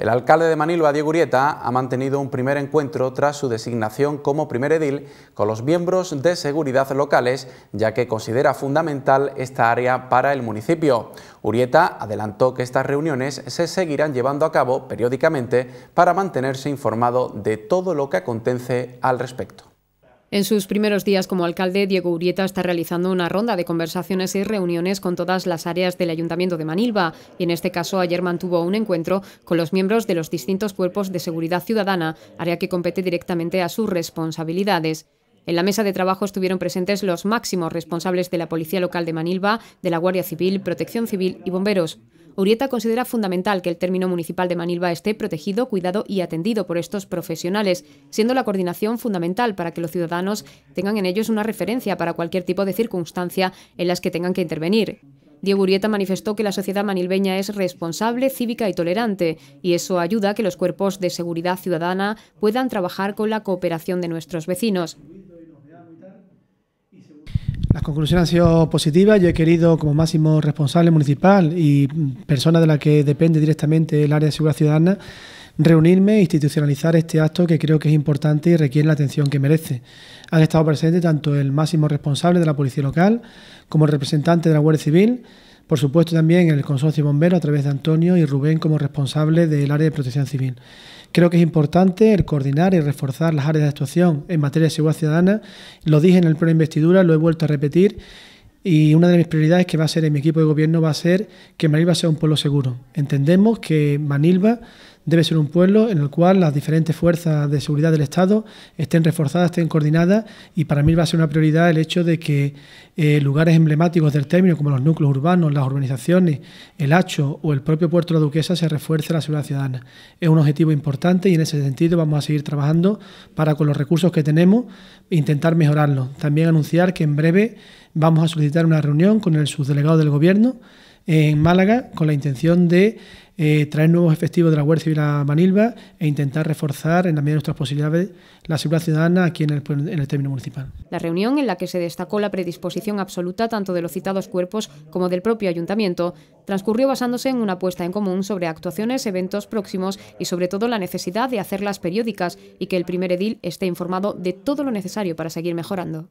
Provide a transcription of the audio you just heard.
El alcalde de Manilva, Diego Urieta, ha mantenido un primer encuentro tras su designación como primer edil con los miembros de seguridad locales, ya que considera fundamental esta área para el municipio. Urieta adelantó que estas reuniones se seguirán llevando a cabo periódicamente para mantenerse informado de todo lo que acontece al respecto. En sus primeros días como alcalde, Diego Urieta está realizando una ronda de conversaciones y reuniones con todas las áreas del Ayuntamiento de Manilva y en este caso ayer mantuvo un encuentro con los miembros de los distintos cuerpos de seguridad ciudadana, área que compete directamente a sus responsabilidades. En la mesa de trabajo estuvieron presentes los máximos responsables de la Policía Local de Manilva, de la Guardia Civil, Protección Civil y Bomberos. Urieta considera fundamental que el término municipal de Manilva esté protegido, cuidado y atendido por estos profesionales, siendo la coordinación fundamental para que los ciudadanos tengan en ellos una referencia para cualquier tipo de circunstancia en las que tengan que intervenir. Diego Urieta manifestó que la sociedad manilveña es responsable, cívica y tolerante, y eso ayuda a que los cuerpos de seguridad ciudadana puedan trabajar con la cooperación de nuestros vecinos. Las conclusiones han sido positivas. Yo he querido, como máximo responsable municipal y persona de la que depende directamente el área de seguridad ciudadana, reunirme e institucionalizar este acto que creo que es importante y requiere la atención que merece. Han estado presentes tanto el máximo responsable de la Policía Local como el representante de la Guardia Civil por supuesto también en el Consorcio Bombero a través de Antonio y Rubén como responsables del área de protección civil. Creo que es importante el coordinar y reforzar las áreas de actuación en materia de seguridad ciudadana. Lo dije en el de investidura, lo he vuelto a repetir. Y una de mis prioridades que va a ser en mi equipo de gobierno va a ser que Manilva sea un pueblo seguro. Entendemos que Manilva debe ser un pueblo en el cual las diferentes fuerzas de seguridad del Estado estén reforzadas, estén coordinadas y para mí va a ser una prioridad el hecho de que eh, lugares emblemáticos del término como los núcleos urbanos, las urbanizaciones, el Hacho o el propio puerto de la Duquesa se refuerce la seguridad ciudadana. Es un objetivo importante y en ese sentido vamos a seguir trabajando para con los recursos que tenemos intentar mejorarlo. También anunciar que en breve vamos a solicitar una reunión con el subdelegado del Gobierno en Málaga con la intención de eh, traer nuevos efectivos de la Guardia Civil a Manilva e intentar reforzar en la medida de nuestras posibilidades la seguridad ciudadana aquí en el, en el término municipal. La reunión en la que se destacó la predisposición absoluta tanto de los citados cuerpos como del propio ayuntamiento transcurrió basándose en una apuesta en común sobre actuaciones, eventos próximos y sobre todo la necesidad de hacerlas periódicas y que el primer edil esté informado de todo lo necesario para seguir mejorando.